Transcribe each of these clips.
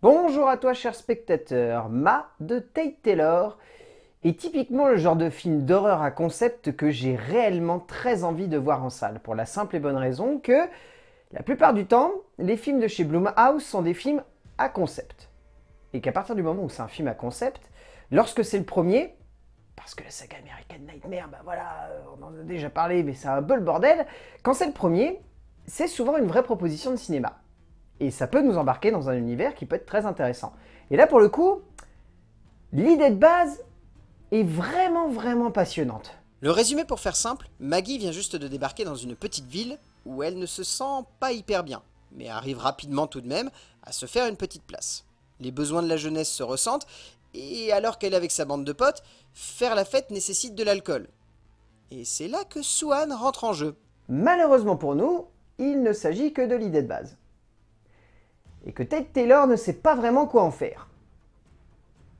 Bonjour à toi cher spectateur, Ma de Tate Taylor est typiquement le genre de film d'horreur à concept que j'ai réellement très envie de voir en salle, pour la simple et bonne raison que la plupart du temps, les films de chez Blumhouse sont des films à concept. Et qu'à partir du moment où c'est un film à concept, lorsque c'est le premier, parce que la saga American Nightmare, ben voilà, euh, on en a déjà parlé, mais c'est un peu le bordel, quand c'est le premier, c'est souvent une vraie proposition de cinéma. Et ça peut nous embarquer dans un univers qui peut être très intéressant. Et là, pour le coup, l'idée de base est vraiment, vraiment passionnante. Le résumé pour faire simple, Maggie vient juste de débarquer dans une petite ville où elle ne se sent pas hyper bien, mais arrive rapidement tout de même à se faire une petite place. Les besoins de la jeunesse se ressentent, et alors qu'elle est avec sa bande de potes, faire la fête nécessite de l'alcool. Et c'est là que Swan rentre en jeu. Malheureusement pour nous, il ne s'agit que de l'idée de base et que Ted Taylor ne sait pas vraiment quoi en faire.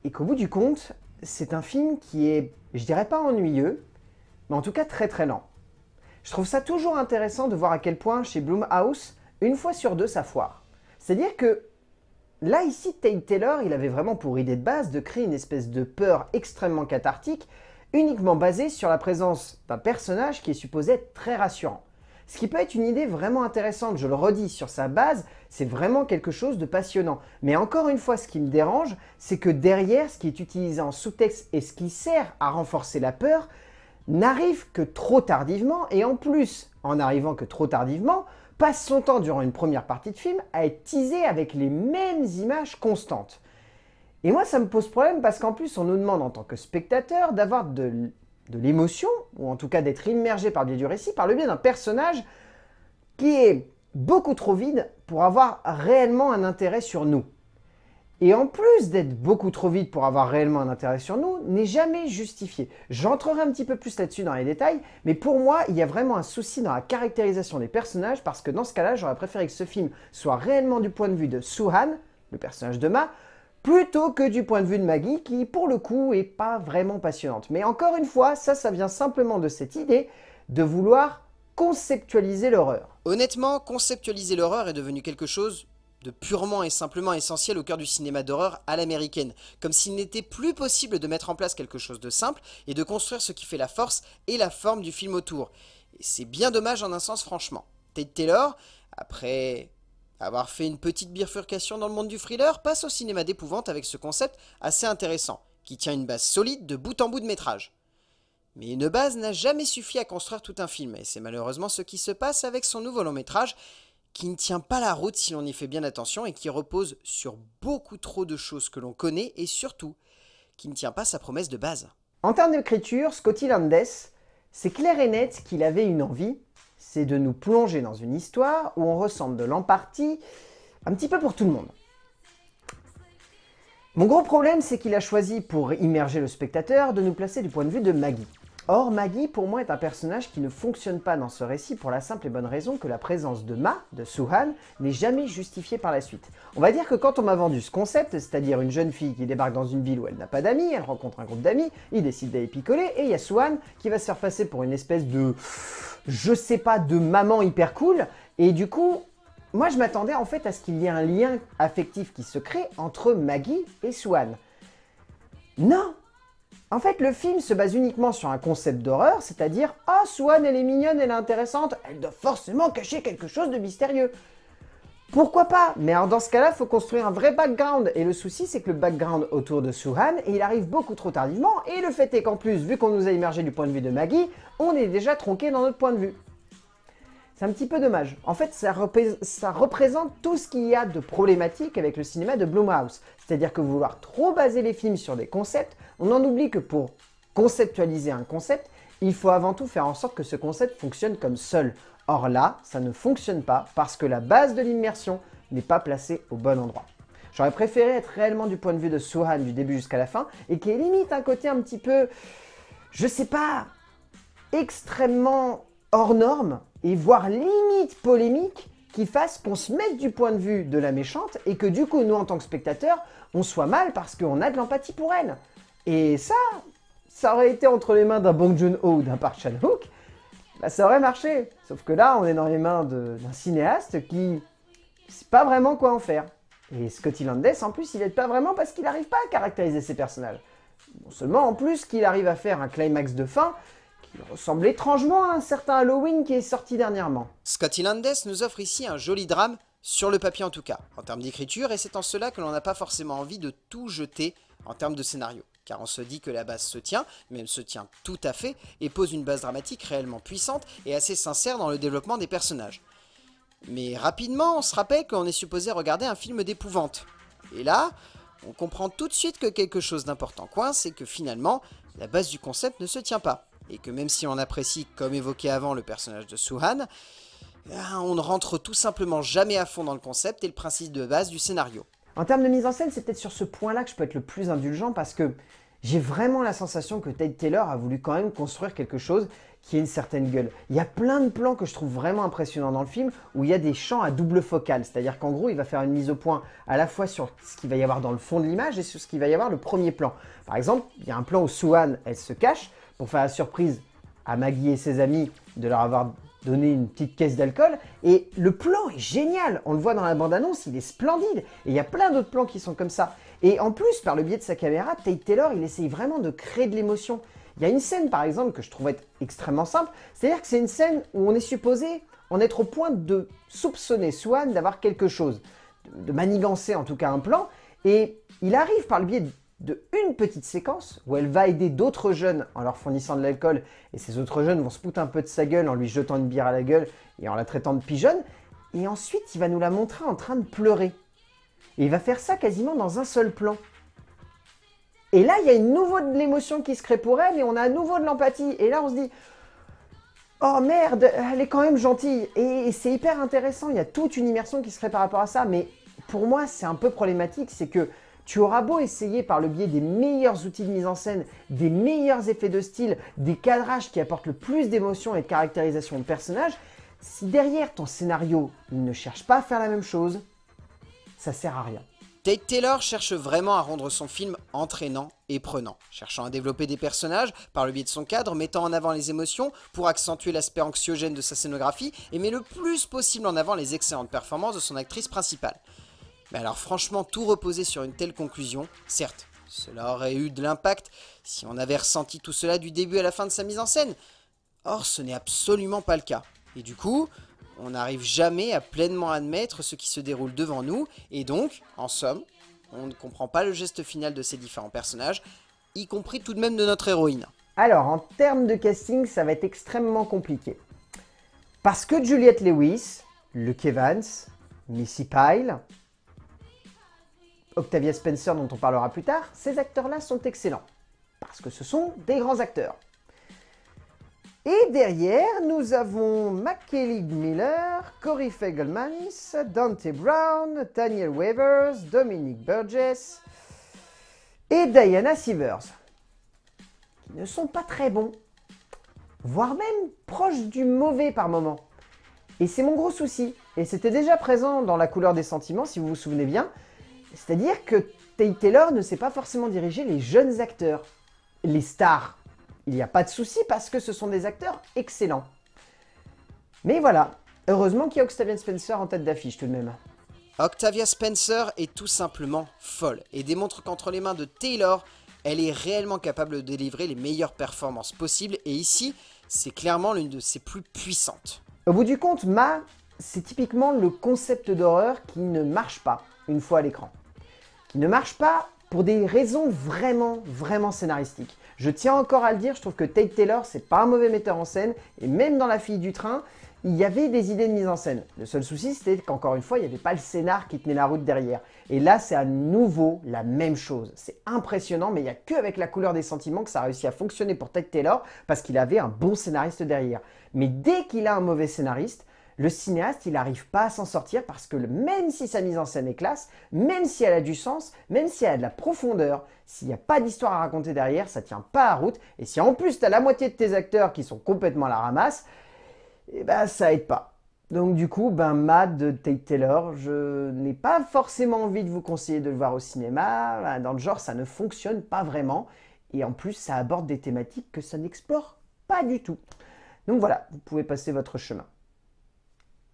Et qu'au bout du compte, c'est un film qui est, je dirais pas ennuyeux, mais en tout cas très très lent. Je trouve ça toujours intéressant de voir à quel point chez Blumhouse, une fois sur deux, ça foire. C'est-à-dire que là, ici, Tate Taylor, il avait vraiment pour idée de base de créer une espèce de peur extrêmement cathartique, uniquement basée sur la présence d'un personnage qui est supposé être très rassurant. Ce qui peut être une idée vraiment intéressante, je le redis, sur sa base, c'est vraiment quelque chose de passionnant. Mais encore une fois, ce qui me dérange, c'est que derrière, ce qui est utilisé en sous-texte et ce qui sert à renforcer la peur, n'arrive que trop tardivement, et en plus, en arrivant que trop tardivement, passe son temps durant une première partie de film à être teasé avec les mêmes images constantes. Et moi, ça me pose problème parce qu'en plus, on nous demande en tant que spectateur d'avoir de, de l'émotion ou en tout cas d'être immergé par le biais du récit, par le biais d'un personnage qui est beaucoup trop vide pour avoir réellement un intérêt sur nous. Et en plus d'être beaucoup trop vide pour avoir réellement un intérêt sur nous, n'est jamais justifié. J'entrerai un petit peu plus là-dessus dans les détails, mais pour moi, il y a vraiment un souci dans la caractérisation des personnages, parce que dans ce cas-là, j'aurais préféré que ce film soit réellement du point de vue de Suhan, le personnage de Ma, plutôt que du point de vue de Maggie, qui pour le coup est pas vraiment passionnante. Mais encore une fois, ça, ça vient simplement de cette idée de vouloir conceptualiser l'horreur. Honnêtement, conceptualiser l'horreur est devenu quelque chose de purement et simplement essentiel au cœur du cinéma d'horreur à l'américaine, comme s'il n'était plus possible de mettre en place quelque chose de simple et de construire ce qui fait la force et la forme du film autour. Et c'est bien dommage en un sens franchement. Ted Taylor, après avoir fait une petite bifurcation dans le monde du thriller passe au cinéma d'épouvante avec ce concept assez intéressant, qui tient une base solide de bout en bout de métrage. Mais une base n'a jamais suffi à construire tout un film, et c'est malheureusement ce qui se passe avec son nouveau long métrage, qui ne tient pas la route si l'on y fait bien attention et qui repose sur beaucoup trop de choses que l'on connaît et surtout, qui ne tient pas sa promesse de base. En termes d'écriture, Scotty Landes, c'est clair et net qu'il avait une envie, c'est de nous plonger dans une histoire où on ressemble de l'empartie, un petit peu pour tout le monde. Mon gros problème, c'est qu'il a choisi, pour immerger le spectateur, de nous placer du point de vue de Maggie. Or, Maggie, pour moi, est un personnage qui ne fonctionne pas dans ce récit pour la simple et bonne raison que la présence de Ma, de Suhan, n'est jamais justifiée par la suite. On va dire que quand on m'a vendu ce concept, c'est-à-dire une jeune fille qui débarque dans une ville où elle n'a pas d'amis, elle rencontre un groupe d'amis, il décide d'aller picoler, et il y a Suhan qui va se faire passer pour une espèce de... je sais pas, de maman hyper cool, et du coup, moi je m'attendais en fait à ce qu'il y ait un lien affectif qui se crée entre Maggie et Suhan. Non en fait, le film se base uniquement sur un concept d'horreur, c'est-à-dire « Ah, oh, elle est mignonne, elle est intéressante, elle doit forcément cacher quelque chose de mystérieux ». Pourquoi pas Mais alors dans ce cas-là, faut construire un vrai background. Et le souci, c'est que le background autour de Suhan, il arrive beaucoup trop tardivement. Et le fait est qu'en plus, vu qu'on nous a immergé du point de vue de Maggie, on est déjà tronqué dans notre point de vue. C'est un petit peu dommage. En fait, ça, représente tout ce qu'il y a de problématique avec le cinéma de Blumhouse. C'est-à-dire que vouloir trop baser les films sur des concepts, on en oublie que pour conceptualiser un concept, il faut avant tout faire en sorte que ce concept fonctionne comme seul. Or là, ça ne fonctionne pas parce que la base de l'immersion n'est pas placée au bon endroit. J'aurais préféré être réellement du point de vue de Suhan du début jusqu'à la fin et qui est limite un côté un petit peu, je sais pas, extrêmement hors norme et voire limite polémique qui fasse qu'on se mette du point de vue de la méchante et que du coup, nous, en tant que spectateurs, on soit mal parce qu'on a de l'empathie pour elle. Et ça, ça aurait été entre les mains d'un Bong Joon-ho ou d'un Park Chan-wook, bah, ça aurait marché. Sauf que là, on est dans les mains d'un cinéaste qui sait pas vraiment quoi en faire. Et Scotty Landes, en plus, il n'aide pas vraiment parce qu'il n'arrive pas à caractériser ses personnages. Non seulement, en plus, qu'il arrive à faire un climax de fin il ressemble étrangement à un certain Halloween qui est sorti dernièrement. Scotty Landes nous offre ici un joli drame, sur le papier en tout cas, en termes d'écriture, et c'est en cela que l'on n'a pas forcément envie de tout jeter en termes de scénario. Car on se dit que la base se tient, même se tient tout à fait, et pose une base dramatique réellement puissante et assez sincère dans le développement des personnages. Mais rapidement, on se rappelle qu'on est supposé regarder un film d'épouvante. Et là, on comprend tout de suite que quelque chose d'important coince c'est que finalement, la base du concept ne se tient pas et que même si on apprécie, comme évoqué avant, le personnage de Suhan, eh on ne rentre tout simplement jamais à fond dans le concept et le principe de base du scénario. En termes de mise en scène, c'est peut-être sur ce point-là que je peux être le plus indulgent parce que j'ai vraiment la sensation que Ted Taylor a voulu quand même construire quelque chose qui ait une certaine gueule. Il y a plein de plans que je trouve vraiment impressionnants dans le film où il y a des champs à double focale, c'est-à-dire qu'en gros il va faire une mise au point à la fois sur ce qu'il va y avoir dans le fond de l'image et sur ce qu'il va y avoir le premier plan. Par exemple, il y a un plan où Suhan, elle se cache, pour faire la surprise à Maggie et ses amis de leur avoir donné une petite caisse d'alcool. Et le plan est génial. On le voit dans la bande-annonce, il est splendide. Et il y a plein d'autres plans qui sont comme ça. Et en plus, par le biais de sa caméra, Tate Taylor, il essaye vraiment de créer de l'émotion. Il y a une scène, par exemple, que je trouve être extrêmement simple. C'est-à-dire que c'est une scène où on est supposé en être au point de soupçonner Swan d'avoir quelque chose, de manigancer en tout cas un plan. Et il arrive par le biais de une petite séquence où elle va aider d'autres jeunes en leur fournissant de l'alcool et ces autres jeunes vont se foutre un peu de sa gueule en lui jetant une bière à la gueule et en la traitant de pigeonne et ensuite il va nous la montrer en train de pleurer. Et il va faire ça quasiment dans un seul plan. Et là, il y a une nouveau de l'émotion qui se crée pour elle et on a à nouveau de l'empathie. Et là, on se dit Oh merde, elle est quand même gentille. Et c'est hyper intéressant. Il y a toute une immersion qui se crée par rapport à ça. Mais pour moi, c'est un peu problématique. C'est que tu auras beau essayer par le biais des meilleurs outils de mise en scène, des meilleurs effets de style, des cadrages qui apportent le plus d'émotion et de caractérisation de personnages, si derrière ton scénario il ne cherche pas à faire la même chose, ça sert à rien. Tate Taylor cherche vraiment à rendre son film entraînant et prenant, cherchant à développer des personnages par le biais de son cadre, mettant en avant les émotions pour accentuer l'aspect anxiogène de sa scénographie et met le plus possible en avant les excellentes performances de son actrice principale. Mais alors franchement, tout reposer sur une telle conclusion, certes, cela aurait eu de l'impact si on avait ressenti tout cela du début à la fin de sa mise en scène. Or, ce n'est absolument pas le cas. Et du coup, on n'arrive jamais à pleinement admettre ce qui se déroule devant nous, et donc, en somme, on ne comprend pas le geste final de ces différents personnages, y compris tout de même de notre héroïne. Alors, en termes de casting, ça va être extrêmement compliqué. Parce que Juliette Lewis, Luke Evans, Missy Pyle, Octavia Spencer dont on parlera plus tard, ces acteurs-là sont excellents. Parce que ce sont des grands acteurs. Et derrière, nous avons McKelly Miller, Corey Fegelmanis, Dante Brown, Daniel Weavers, Dominic Burgess et Diana Sievers. Qui ne sont pas très bons, voire même proches du mauvais par moment. Et c'est mon gros souci. Et c'était déjà présent dans La couleur des sentiments, si vous vous souvenez bien. C'est-à-dire que Tay Taylor ne sait pas forcément diriger les jeunes acteurs, les stars. Il n'y a pas de souci parce que ce sont des acteurs excellents. Mais voilà, heureusement qu'il y a Octavia Spencer en tête d'affiche tout de même. Octavia Spencer est tout simplement folle et démontre qu'entre les mains de Taylor, elle est réellement capable de délivrer les meilleures performances possibles et ici, c'est clairement l'une de ses plus puissantes. Au bout du compte, Ma, c'est typiquement le concept d'horreur qui ne marche pas une fois à l'écran qui ne marche pas pour des raisons vraiment, vraiment scénaristiques. Je tiens encore à le dire, je trouve que Tate Taylor, c'est pas un mauvais metteur en scène, et même dans La fille du train, il y avait des idées de mise en scène. Le seul souci, c'était qu'encore une fois, il n'y avait pas le scénar qui tenait la route derrière. Et là, c'est à nouveau la même chose. C'est impressionnant, mais il n'y a que avec la couleur des sentiments que ça a réussi à fonctionner pour Tate Taylor, parce qu'il avait un bon scénariste derrière. Mais dès qu'il a un mauvais scénariste, le cinéaste, il n'arrive pas à s'en sortir parce que même si sa mise en scène est classe, même si elle a du sens, même si elle a de la profondeur, s'il n'y a pas d'histoire à raconter derrière, ça tient pas à route. Et si en plus tu as la moitié de tes acteurs qui sont complètement à la ramasse, eh ben ça aide pas. Donc du coup, ben Mad de Tate Taylor, je n'ai pas forcément envie de vous conseiller de le voir au cinéma. Ben, dans le genre, ça ne fonctionne pas vraiment. Et en plus, ça aborde des thématiques que ça n'explore pas du tout. Donc voilà, vous pouvez passer votre chemin.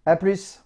A plus